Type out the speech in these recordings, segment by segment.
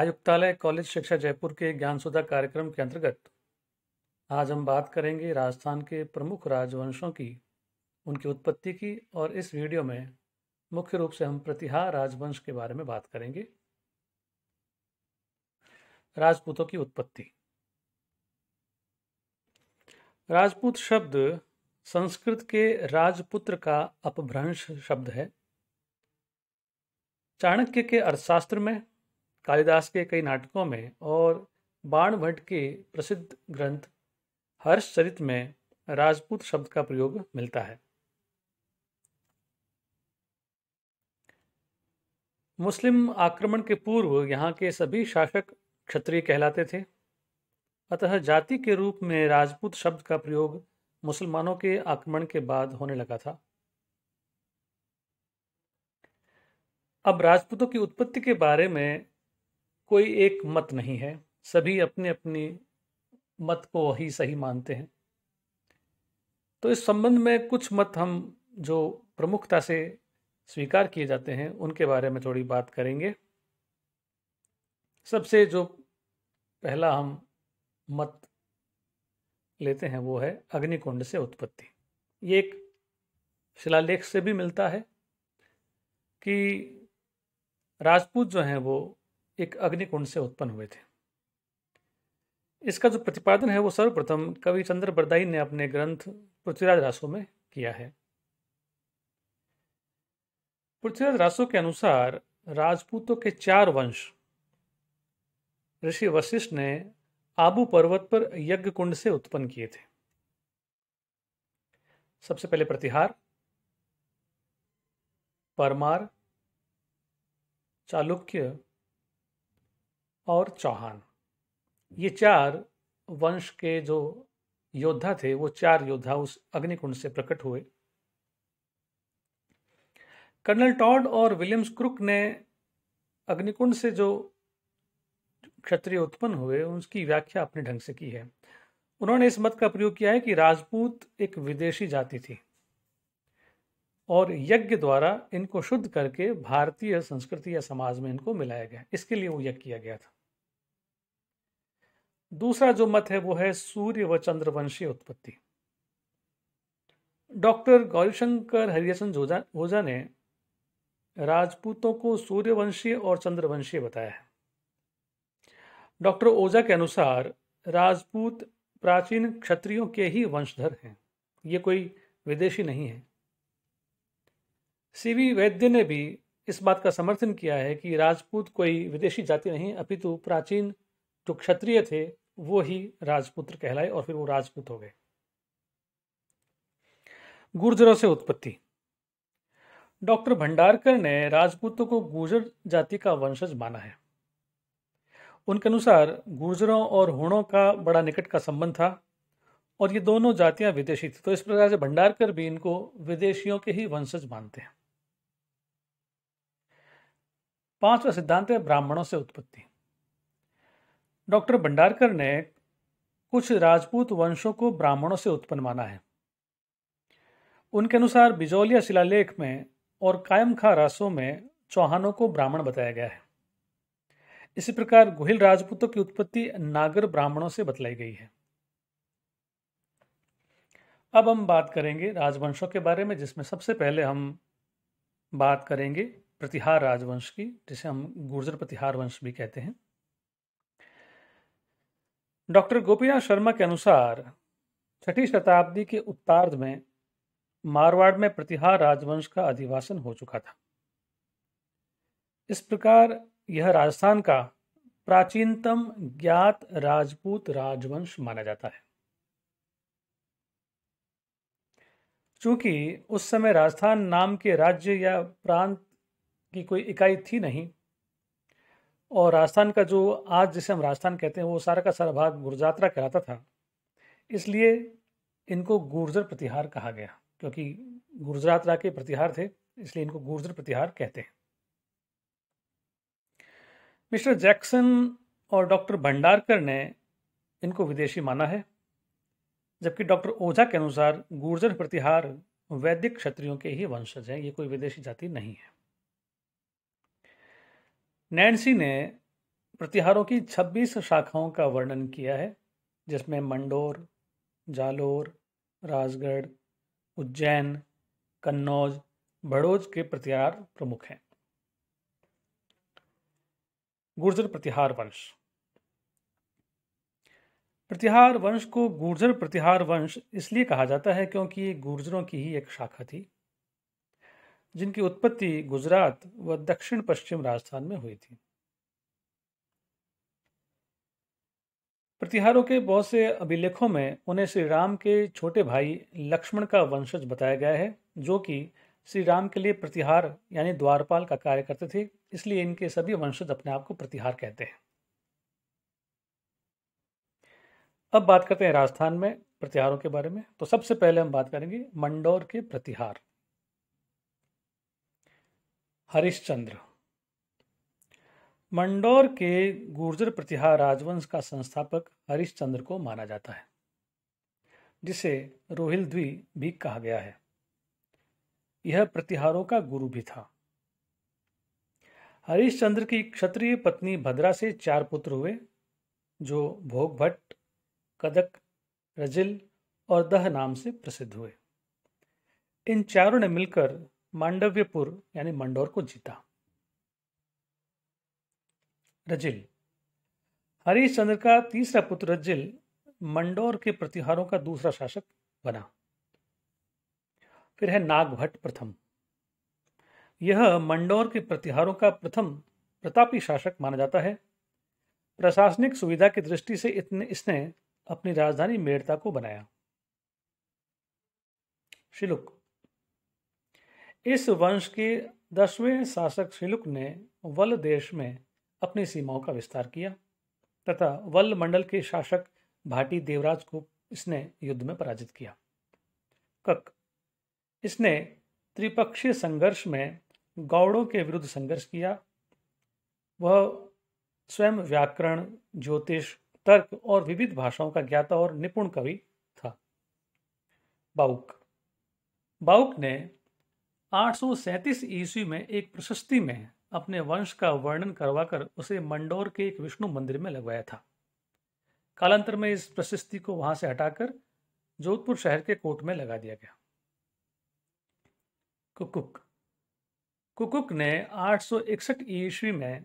आयुक्तालय कॉलेज शिक्षा जयपुर के ज्ञान सुधा कार्यक्रम के अंतर्गत आज हम बात करेंगे राजस्थान के प्रमुख राजवंशों की उनकी उत्पत्ति की और इस वीडियो में मुख्य रूप से हम प्रतिहार राजवंश के बारे में बात करेंगे राजपूतों की उत्पत्ति राजपूत शब्द संस्कृत के राजपुत्र का अपभ्रंश शब्द है चाणक्य के अर्थशास्त्र में कालिदास के कई नाटकों में और बाण भट्ट के प्रसिद्ध ग्रंथ हर्ष चरित में राजपूत शब्द का प्रयोग मिलता है मुस्लिम आक्रमण के पूर्व यहाँ के सभी शासक क्षत्रिय कहलाते थे अतः जाति के रूप में राजपूत शब्द का प्रयोग मुसलमानों के आक्रमण के बाद होने लगा था अब राजपूतों की उत्पत्ति के बारे में कोई एक मत नहीं है सभी अपने अपने मत को ही सही मानते हैं तो इस संबंध में कुछ मत हम जो प्रमुखता से स्वीकार किए जाते हैं उनके बारे में थोड़ी बात करेंगे सबसे जो पहला हम मत लेते हैं वो है अग्निकुंड से उत्पत्ति ये एक शिलालेख से भी मिलता है कि राजपूत जो हैं वो एक अग्निकुंड से उत्पन्न हुए थे इसका जो प्रतिपादन है वो सर्वप्रथम कवि चंद्र बरदाई ने अपने ग्रंथ पृथ्वीराज रासो में किया है पृथ्वीराज रासो के अनुसार राजपूतों के चार वंश ऋषि वशिष्ठ ने आबू पर्वत पर यज्ञ कुंड से उत्पन्न किए थे सबसे पहले प्रतिहार परमार चालुक्य और चौहान ये चार वंश के जो योद्धा थे वो चार योद्धा उस अग्निकुंड से प्रकट हुए कर्नल टॉड और विलियम्स क्रुक ने अग्निकुंड से जो क्षत्रिय उत्पन्न हुए उसकी व्याख्या अपने ढंग से की है उन्होंने इस मत का प्रयोग किया है कि राजपूत एक विदेशी जाति थी और यज्ञ द्वारा इनको शुद्ध करके भारतीय संस्कृति या समाज में इनको मिलाया गया इसके लिए वो यज्ञ किया गया था दूसरा जो मत है वो है सूर्य व चंद्रवंशीय उत्पत्ति डॉक्टर गौरीशंकर हरियसन ओझा ने राजपूतों को सूर्यवंशी और चंद्रवंशीय बताया है डॉक्टर ओझा के अनुसार राजपूत प्राचीन क्षत्रियों के ही वंशधर हैं ये कोई विदेशी नहीं है सीवी वैद्य ने भी इस बात का समर्थन किया है कि राजपूत कोई विदेशी जाति नहीं अपितु प्राचीन जो क्षत्रिय थे वो ही राजपुत्र कहलाए और फिर वो राजपूत हो गए गुर्जरों से उत्पत्ति डॉक्टर भंडारकर ने राजपूतों को गुर्जर जाति का वंशज माना है उनके अनुसार गुर्जरों और हुणों का बड़ा निकट का संबंध था और ये दोनों जातियां विदेशी थी तो इस प्रकार से भंडारकर भी इनको विदेशियों के ही वंशज मानते हैं पांचवा सिद्धांत है ब्राह्मणों से उत्पत्ति डॉक्टर भंडारकर ने कुछ राजपूत वंशों को ब्राह्मणों से उत्पन्न माना है उनके अनुसार बिजौलिया शिलालेख में और कायम खा रासों में चौहानों को ब्राह्मण बताया गया है इसी प्रकार गुहिल राजपूतों की उत्पत्ति नागर ब्राह्मणों से बतलाई गई है अब हम बात करेंगे राजवंशों के बारे में जिसमें सबसे पहले हम बात करेंगे प्रतिहार राजवंश की जिसे हम गुर्जर प्रतिहार वंश भी कहते हैं डॉक्टर गोपीनाथ शर्मा के अनुसार छठी शताब्दी के उत्तार्ध में मारवाड़ में प्रतिहार राजवंश का अधिवासन हो चुका था इस प्रकार यह राजस्थान का प्राचीनतम ज्ञात राजपूत राजवंश माना जाता है चूंकि उस समय राजस्थान नाम के राज्य या प्रांत की कोई इकाई थी नहीं और राजस्थान का जो आज जिसे हम राजस्थान कहते हैं वो सारा का सारा भाग गुर्जात्रा कहलाता था इसलिए इनको गुर्जर प्रतिहार कहा गया क्योंकि गुर्जरात्रा के प्रतिहार थे इसलिए इनको गुर्जर प्रतिहार कहते हैं मिस्टर जैक्सन और डॉक्टर भंडारकर ने इनको विदेशी माना है जबकि डॉक्टर ओझा के अनुसार गुर्जर प्रतिहार वैदिक क्षत्रियों के ही वंशज हैं ये कोई विदेशी जाति नहीं है नैन्सी ने प्रतिहारों की 26 शाखाओं का वर्णन किया है जिसमें मंडोर जालोर राजगढ़ उज्जैन कन्नौज भड़ोज के प्रतिहार प्रमुख हैं गुर्जर प्रतिहार वंश प्रतिहार वंश को गुर्जर प्रतिहार वंश इसलिए कहा जाता है क्योंकि ये गुर्जरों की ही एक शाखा थी जिनकी उत्पत्ति गुजरात व दक्षिण पश्चिम राजस्थान में हुई थी प्रतिहारों के बहुत से अभिलेखों में उन्हें श्री राम के छोटे भाई लक्ष्मण का वंशज बताया गया है जो कि श्री राम के लिए प्रतिहार यानी द्वारपाल का कार्य करते थे इसलिए इनके सभी वंशज अपने आप को प्रतिहार कहते हैं अब बात करते हैं राजस्थान में प्रतिहारों के बारे में तो सबसे पहले हम बात करेंगे मंडौर के प्रतिहार हरिश्चंद्र मंडौर के गुर्जर प्रतिहार राजवंश का संस्थापक हरिश्चंद्र को माना जाता है जिसे द्वी भी कहा गया है यह प्रतिहारों का गुरु भी था हरिश्चंद्र की क्षत्रिय पत्नी भद्रा से चार पुत्र हुए जो भोग भट्ट कदक रजिल और दह नाम से प्रसिद्ध हुए इन चारों ने मिलकर मांडव्यपुर यानी मंडौर को जीता रजिल हरिश्चंद्र का तीसरा पुत्र रजिल मंडौर के प्रतिहारों का दूसरा शासक बना फिर है नागभट्ट प्रथम यह मंडौर के प्रतिहारों का प्रथम प्रतापी शासक माना जाता है प्रशासनिक सुविधा की दृष्टि से इतने इसने अपनी राजधानी मेड़ता को बनाया शिलुक इस वंश के दसवें शासक शिलुक ने वल देश में अपनी सीमाओं का विस्तार किया तथा वल मंडल के शासक भाटी देवराज को इसने युद्ध में पराजित किया कक इसने त्रिपक्षीय संघर्ष में गौड़ों के विरुद्ध संघर्ष किया वह स्वयं व्याकरण ज्योतिष तर्क और विविध भाषाओं का ज्ञाता और निपुण कवि था बाउक बाउक ने आठ ईस्वी में एक प्रशस्ति में अपने वंश का वर्णन करवाकर उसे मंडोर के एक विष्णु मंदिर में लगवाया था कालांतर में इस प्रशस्ति को वहां से हटाकर जोधपुर शहर के कोर्ट में लगा दिया गया कुकुक कुकुक ने 861 ईस्वी में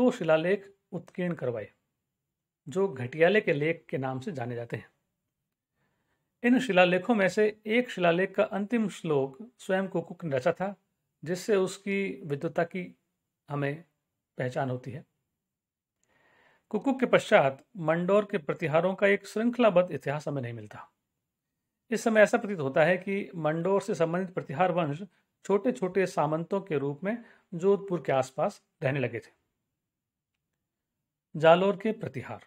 दो शिलालेख उत्कीर्ण करवाए जो घटियाले के लेख के नाम से जाने जाते हैं इन शिलालेखों में से एक शिलालेख का अंतिम श्लोक स्वयं कुकुक ने रचा था जिससे उसकी विद्वता की हमें पहचान होती है कुकुक के पश्चात मंडोर के प्रतिहारों का एक श्रृंखलाबद्ध इतिहास हमें नहीं मिलता इस समय ऐसा प्रतीत होता है कि मंडोर से संबंधित प्रतिहार वंश छोटे छोटे सामंतों के रूप में जोधपुर के आसपास रहने लगे थे जालोर के प्रतिहार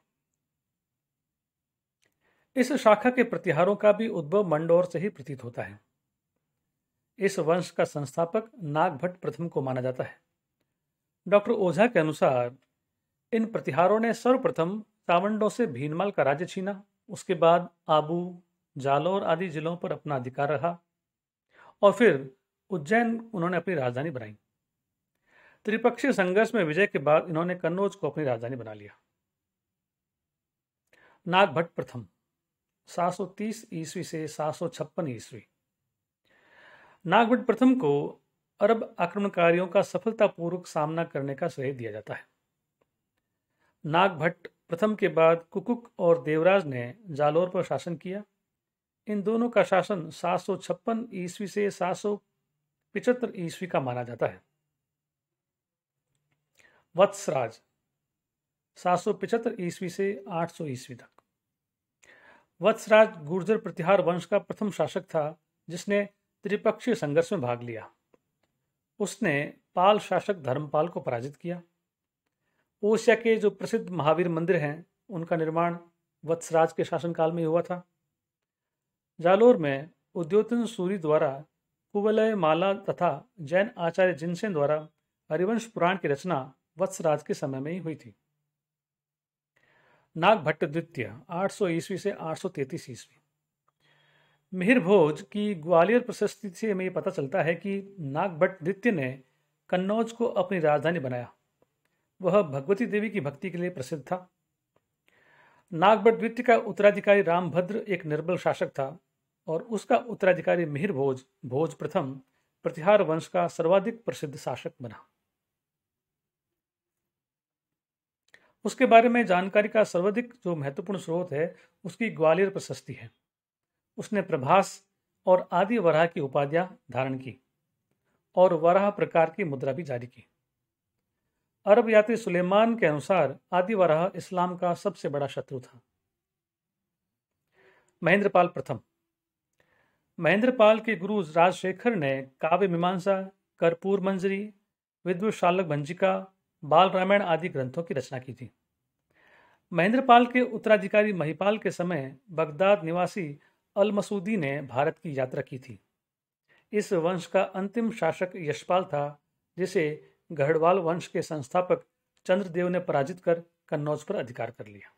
इस शाखा के प्रतिहारों का भी उद्भव मंडौर से ही प्रतीत होता है इस वंश का संस्थापक नागभट्ट प्रथम को माना जाता है डॉक्टर ओझा के अनुसार इन प्रतिहारों ने सर्वप्रथम तावंडों से भीनमाल का राज्य छीना उसके बाद आबू जालौर आदि जिलों पर अपना अधिकार रहा और फिर उज्जैन उन्होंने अपनी राजधानी बनाई त्रिपक्षीय संघर्ष में विजय के बाद इन्होंने कन्नौज को अपनी राजधानी बना लिया नागभट्ट प्रथम 730 ईस्वी से 756 ईस्वी नागवट प्रथम को अरब आक्रमणकारियों का सफलतापूर्वक सामना करने का श्रेय दिया जाता है नागभट्ट प्रथम के बाद कुकुक और देवराज ने जालोर पर शासन किया इन दोनों का शासन 756 ईस्वी से 775 ईस्वी का माना जाता है वत्सराज 775 ईस्वी से 800 ईस्वी तक वत्सराज गुर्जर प्रतिहार वंश का प्रथम शासक था जिसने त्रिपक्षीय संघर्ष में भाग लिया उसने पाल शासक धर्मपाल को पराजित किया ओशिया के जो प्रसिद्ध महावीर मंदिर हैं उनका निर्माण वत्सराज के शासनकाल में हुआ था जालोर में उद्योतन सूरी द्वारा कुवलय माला तथा जैन आचार्य जिनसेन द्वारा हरिवंश पुराण की रचना वत्सराज के समय में ही हुई थी नागभट्ट द्वितीय 800 ईस्वी से 833 ईस्वी मिहिर भोज की ग्वालियर प्रशस्ति से हमें पता चलता है कि नागभट्ट द्वितीय ने कन्नौज को अपनी राजधानी बनाया वह भगवती देवी की भक्ति के लिए प्रसिद्ध था नागभट्ट द्वितीय का उत्तराधिकारी रामभद्र एक निर्बल शासक था और उसका उत्तराधिकारी मिहिर भोज भोज प्रथम प्रतिहार वंश का सर्वाधिक प्रसिद्ध शासक बना उसके बारे में जानकारी का सर्वाधिक जो महत्वपूर्ण स्रोत है उसकी ग्वालियर प्रशस्ति है उसने प्रभास और आदि वराह की उपाधियां धारण की और वराह प्रकार की मुद्रा भी जारी की अरब यात्री सुलेमान के अनुसार आदि वराह इस्लाम का सबसे बड़ा शत्रु था महेंद्रपाल प्रथम महेंद्रपाल के गुरु राजशेखर ने काव्य मीमांसा कर्पूर मंजरी विद्वशालक भंजिका बाल रामायण आदि ग्रंथों की रचना की थी महेंद्रपाल के उत्तराधिकारी महिपाल के समय बगदाद निवासी अल मसूदी ने भारत की यात्रा की थी इस वंश का अंतिम शासक यशपाल था जिसे गढ़वाल वंश के संस्थापक चंद्रदेव ने पराजित कर कन्नौज पर अधिकार कर लिया